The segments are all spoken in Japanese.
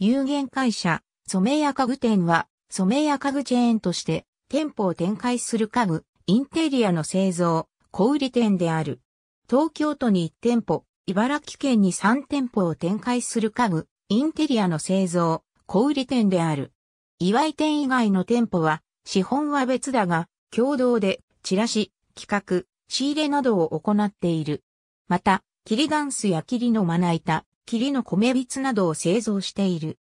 有限会社、染屋家具店は、染屋家具チェーンとして、店舗を展開する家具、インテリアの製造、小売店である。東京都に1店舗、茨城県に3店舗を展開する家具、インテリアの製造、小売店である。岩井店以外の店舗は、資本は別だが、共同で、チラシ、企画、仕入れなどを行っている。また、キリダンスやキリのまな板、霧の米びつなどを製造している。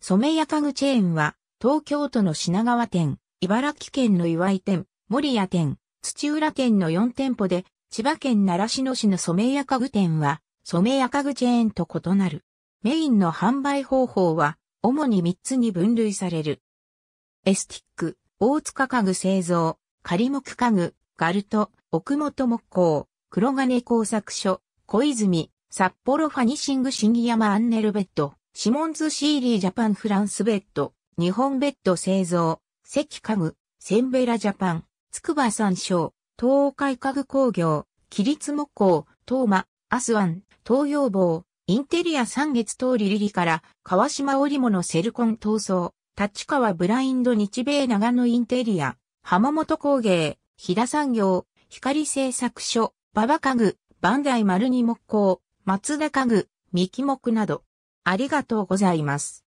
染谷屋家具チェーンは、東京都の品川店、茨城県の岩井店、森屋店、土浦店の4店舗で、千葉県習志野市の染谷屋家具店は、染谷屋家具チェーンと異なる。メインの販売方法は、主に3つに分類される。エスティック、大塚家具製造、仮木家具、ガルト、奥本木工、黒金工作所、小泉、札幌ファニシング新木山アンネルベッド、シモンズシーリージャパンフランスベッド、日本ベッド製造、関家具、センベラジャパン、筑波山椒、東海家具工業、起立木工、東マ、アスワン、東洋坊、インテリア三月通りリリから、川島織物セルコン闘争、立川ブラインド日米長野インテリア、浜本工芸、飛騨産業、光製作所、馬場家具、バンダイ丸二木工、松田家具、三木木など。ありがとうございます。